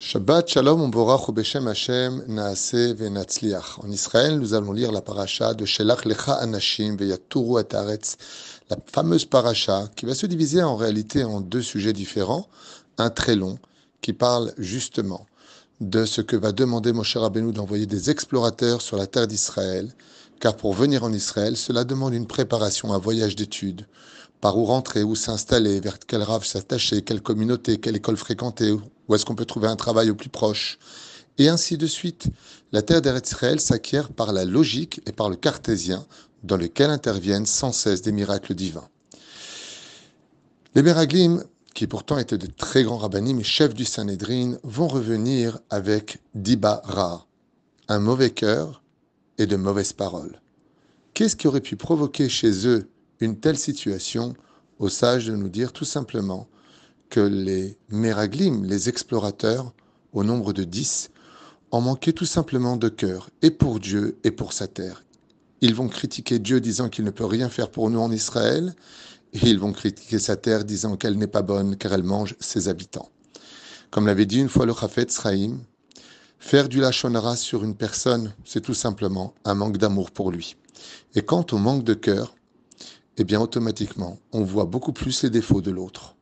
Shabbat Shalom Umborach Beshem Hashem Naase Venatzliach. En Israël, nous allons lire la paracha de Shelach Lecha Anashim Veyaturu Ataretz, la fameuse paracha qui va se diviser en réalité en deux sujets différents. Un très long qui parle justement de ce que va demander Moshe Rabbeinu d'envoyer des explorateurs sur la terre d'Israël, car pour venir en Israël, cela demande une préparation, un voyage d'études, par où rentrer, où s'installer, vers quel rave s'attacher, quelle communauté, quelle école fréquenter, où est-ce qu'on peut trouver un travail au plus proche Et ainsi de suite. La terre d'Eretzraël s'acquiert par la logique et par le cartésien, dans lequel interviennent sans cesse des miracles divins. Les Beraglim, qui pourtant étaient de très grands rabbinim et chefs du Sanhedrin, vont revenir avec Diba Ra, un mauvais cœur et de mauvaises paroles. Qu'est-ce qui aurait pu provoquer chez eux une telle situation Aux sages de nous dire tout simplement que les Meraglim, les explorateurs, au nombre de dix, en manqué tout simplement de cœur, et pour Dieu et pour sa terre. Ils vont critiquer Dieu disant qu'il ne peut rien faire pour nous en Israël, et ils vont critiquer sa terre disant qu'elle n'est pas bonne car elle mange ses habitants. Comme l'avait dit une fois le Rafet Sraïm, faire du lachonara sur une personne, c'est tout simplement un manque d'amour pour lui. Et quant au manque de cœur, eh bien automatiquement, on voit beaucoup plus les défauts de l'autre.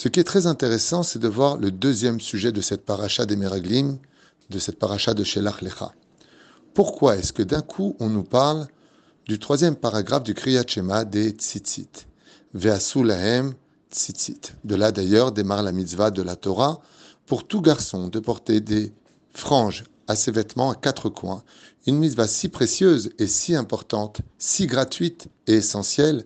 Ce qui est très intéressant, c'est de voir le deuxième sujet de cette paracha des de cette paracha de Shelach Lecha. Pourquoi est-ce que d'un coup on nous parle du troisième paragraphe du Kriyat Shema des Tzitzit Ve'asu lahem tzitzit. De là d'ailleurs démarre la mitzvah de la Torah pour tout garçon de porter des franges à ses vêtements à quatre coins. Une mitzvah si précieuse et si importante, si gratuite et essentielle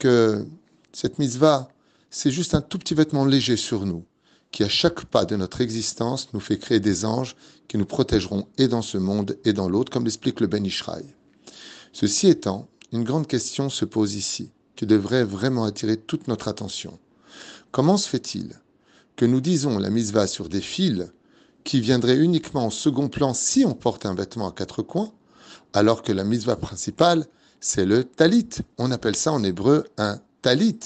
que cette mitzvah c'est juste un tout petit vêtement léger sur nous, qui à chaque pas de notre existence nous fait créer des anges qui nous protégeront et dans ce monde et dans l'autre, comme l'explique le Ben Ishraï. Ceci étant, une grande question se pose ici, qui devrait vraiment attirer toute notre attention. Comment se fait-il que nous disons la mise sur des fils qui viendraient uniquement en second plan si on porte un vêtement à quatre coins, alors que la mise principale, c'est le talit. On appelle ça en hébreu un talit,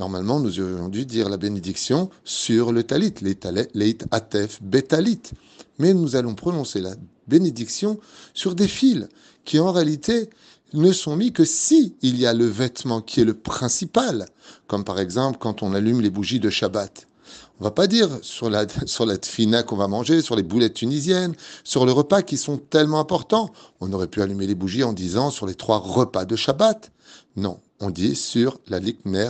Normalement, nous aurions dû dire la bénédiction sur le talit, leit atef betalit. Mais nous allons prononcer la bénédiction sur des fils qui, en réalité, ne sont mis que si il y a le vêtement qui est le principal, comme par exemple quand on allume les bougies de Shabbat. On va pas dire sur la, sur la tfina qu'on va manger, sur les boulettes tunisiennes, sur le repas qui sont tellement importants. On aurait pu allumer les bougies en disant sur les trois repas de Shabbat. Non, on dit sur la lichner.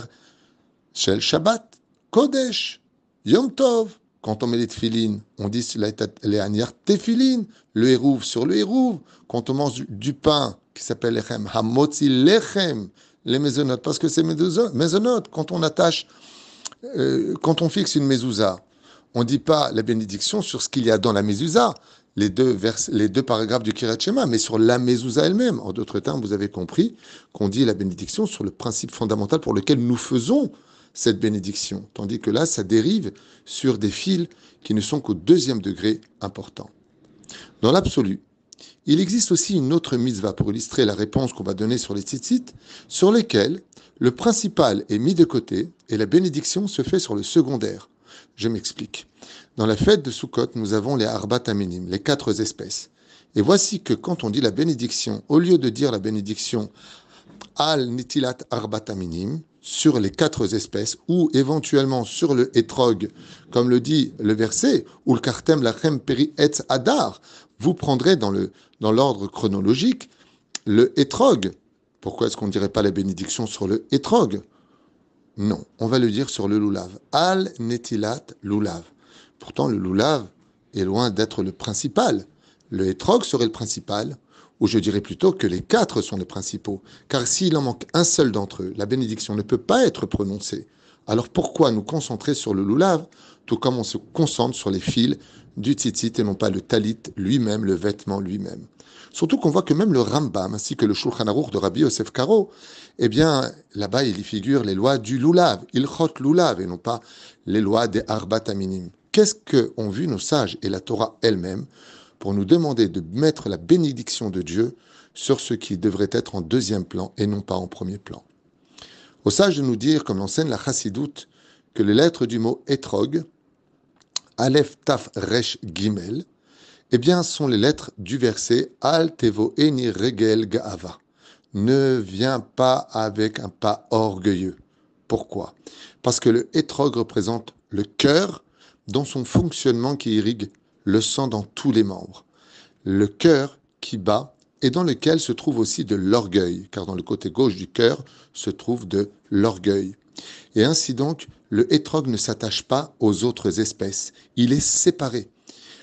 Shel Shabbat, Kodesh, Yom Tov. Quand on met les on dit les anières tefilines, le hérouve sur le hérouve. Quand on mange du, pain qui s'appelle lechem, hamotzi lechem, les maisonnottes, parce que c'est mésonotes. Quand on attache, euh, quand on fixe une mezouza, on ne dit pas la bénédiction sur ce qu'il y a dans la mezouza, les deux, vers, les deux paragraphes du Kirat Shema, mais sur la mezouza elle-même. En d'autres termes, vous avez compris qu'on dit la bénédiction sur le principe fondamental pour lequel nous faisons cette bénédiction. Tandis que là, ça dérive sur des fils qui ne sont qu'au deuxième degré important. Dans l'absolu, il existe aussi une autre mitzvah pour illustrer la réponse qu'on va donner sur les tzitzit, sur lesquels le principal est mis de côté et la bénédiction se fait sur le secondaire. Je m'explique. Dans la fête de Sukkot, nous avons les Arbataminim, aminim, les quatre espèces. Et voici que quand on dit la bénédiction, au lieu de dire la bénédiction al nitilat Arbataminim, aminim, sur les quatre espèces ou éventuellement sur le hétrog, comme le dit le verset, ou le kartem lachem peri et adar, vous prendrez dans le dans l'ordre chronologique le hétrog. Pourquoi est-ce qu'on ne dirait pas la bénédiction sur le hétrog Non, on va le dire sur le loulav. Al netilat loulav. Pourtant, le loulav est loin d'être le principal. Le hétrog serait le principal ou je dirais plutôt que les quatre sont les principaux, car s'il en manque un seul d'entre eux, la bénédiction ne peut pas être prononcée. Alors pourquoi nous concentrer sur le loulav, tout comme on se concentre sur les fils du tzitzit et non pas le talit lui-même, le vêtement lui-même Surtout qu'on voit que même le Rambam, ainsi que le Shulchan Aruch de Rabbi Yosef Karo, eh bien, là-bas, il y figure les lois du loulav, il chot loulav, et non pas les lois des harbataminim. aminim. Qu'est-ce qu'ont vu nos sages et la Torah elle-même pour nous demander de mettre la bénédiction de Dieu sur ce qui devrait être en deuxième plan et non pas en premier plan. Au sage de nous dire, comme l'enseigne la chassidoute, que les lettres du mot étrog, Aleph Taf Resh Gimel, eh bien, sont les lettres du verset Al Tevo Eni Regel Gaava. Ne viens pas avec un pas orgueilleux. Pourquoi Parce que le étrog représente le cœur dans son fonctionnement qui irrigue le sang dans tous les membres, le cœur qui bat et dans lequel se trouve aussi de l'orgueil, car dans le côté gauche du cœur se trouve de l'orgueil. Et ainsi donc, le hétrog ne s'attache pas aux autres espèces, il est séparé.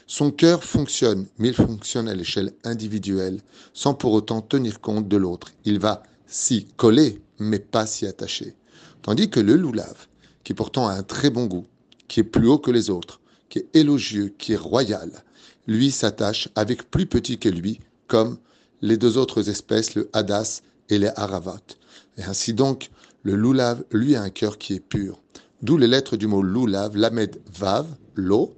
Son cœur fonctionne, mais il fonctionne à l'échelle individuelle, sans pour autant tenir compte de l'autre. Il va s'y coller, mais pas s'y attacher. Tandis que le loulave, qui pourtant a un très bon goût, qui est plus haut que les autres, qui est élogieux, qui est royal, lui s'attache avec plus petit que lui, comme les deux autres espèces, le hadas et les haravat. Et ainsi donc, le loulav, lui, a un cœur qui est pur. D'où les lettres du mot loulav, lamed vav, l'eau,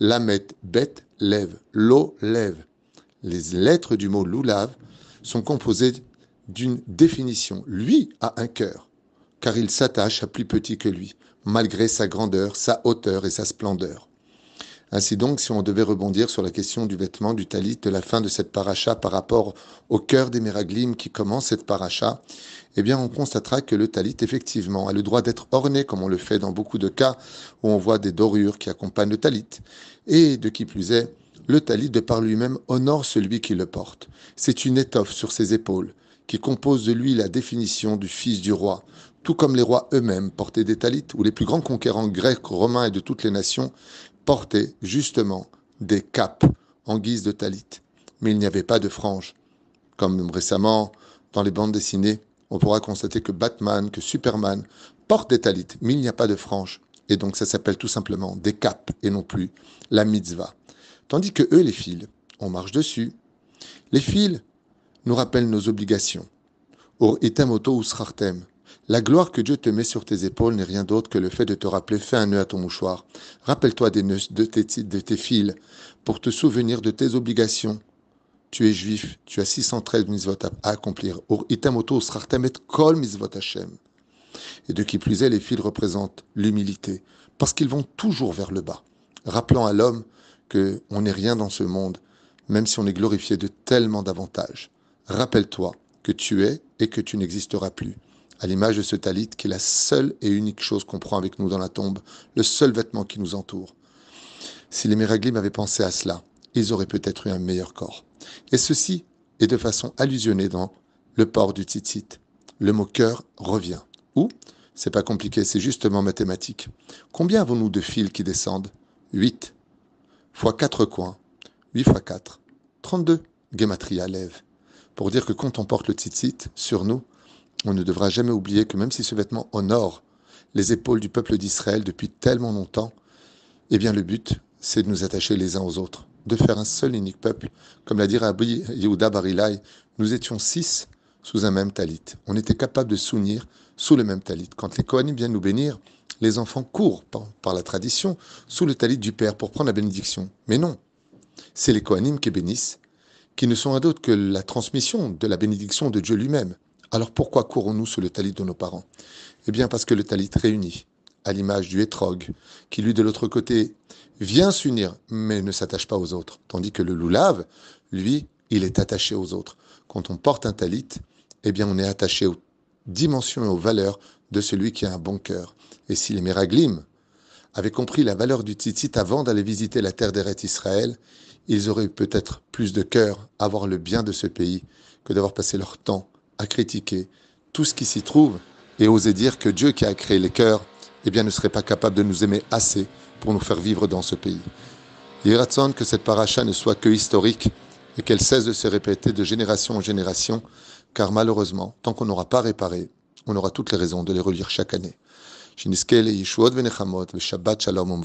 lamed bet, lève, l'eau lève. Les lettres du mot loulav sont composées d'une définition. Lui a un cœur, car il s'attache à plus petit que lui, malgré sa grandeur, sa hauteur et sa splendeur. Ainsi donc, si on devait rebondir sur la question du vêtement, du talit, de la fin de cette paracha par rapport au cœur des méraglimes qui commence cette paracha, eh bien, on constatera que le talit, effectivement, a le droit d'être orné, comme on le fait dans beaucoup de cas où on voit des dorures qui accompagnent le talit, et de qui plus est, le talit, de par lui-même, honore celui qui le porte. C'est une étoffe sur ses épaules qui compose de lui la définition du fils du roi, tout comme les rois eux-mêmes portaient des talits, ou les plus grands conquérants grecs, romains et de toutes les nations portaient justement des capes en guise de talit, mais il n'y avait pas de franges. Comme récemment, dans les bandes dessinées, on pourra constater que Batman, que Superman portent des talites, mais il n'y a pas de franges. Et donc ça s'appelle tout simplement des capes et non plus la mitzvah. Tandis que eux, les fils, on marche dessus. Les fils nous rappellent nos obligations. Or item la gloire que Dieu te met sur tes épaules n'est rien d'autre que le fait de te rappeler fais un nœud à ton mouchoir. Rappelle-toi des nœuds, de tes, de tes fils pour te souvenir de tes obligations. Tu es juif, tu as 613 misvot à accomplir. Et de qui plus est, les fils représentent l'humilité, parce qu'ils vont toujours vers le bas, rappelant à l'homme que on n'est rien dans ce monde, même si on est glorifié de tellement d'avantages. Rappelle-toi que tu es et que tu n'existeras plus à l'image de ce talit qui est la seule et unique chose qu'on prend avec nous dans la tombe, le seul vêtement qui nous entoure. Si les Méraglim avaient pensé à cela, ils auraient peut-être eu un meilleur corps. Et ceci est de façon allusionnée dans le port du tzitzit. Le mot cœur revient. Ou, c'est pas compliqué, c'est justement mathématique. Combien avons-nous de fils qui descendent 8 fois 4 coins. 8 fois 4, 32. Gematria lève. Pour dire que quand on porte le tzitzit sur nous, on ne devra jamais oublier que même si ce vêtement honore les épaules du peuple d'Israël depuis tellement longtemps, eh bien le but, c'est de nous attacher les uns aux autres, de faire un seul unique peuple. Comme l'a dit Rabbi Yehuda Barilai, nous étions six sous un même talit. On était capable de s'unir sous le même talit. Quand les Kohanim viennent nous bénir, les enfants courent par, la tradition sous le talit du Père pour prendre la bénédiction. Mais non, c'est les Kohanim qui bénissent, qui ne sont à d'autres que la transmission de la bénédiction de Dieu lui-même. Alors pourquoi courons-nous sous le talit de nos parents Eh bien parce que le talit réunit, à l'image du hétrog, qui lui de l'autre côté vient s'unir, mais ne s'attache pas aux autres. Tandis que le lulav, lui, il est attaché aux autres. Quand on porte un talit, eh bien on est attaché aux dimensions et aux valeurs de celui qui a un bon cœur. Et si les Méraglim avaient compris la valeur du tzitzit avant d'aller visiter la terre d'Eret Israël, ils auraient peut-être plus de cœur à voir le bien de ce pays que d'avoir passé leur temps à critiquer tout ce qui s'y trouve et oser dire que Dieu qui a créé les cœurs, eh bien, ne serait pas capable de nous aimer assez pour nous faire vivre dans ce pays. Il est Yiratson, que cette paracha ne soit que historique et qu'elle cesse de se répéter de génération en génération, car malheureusement, tant qu'on n'aura pas réparé, on aura toutes les raisons de les relire chaque année. Ben Shabbat Shalom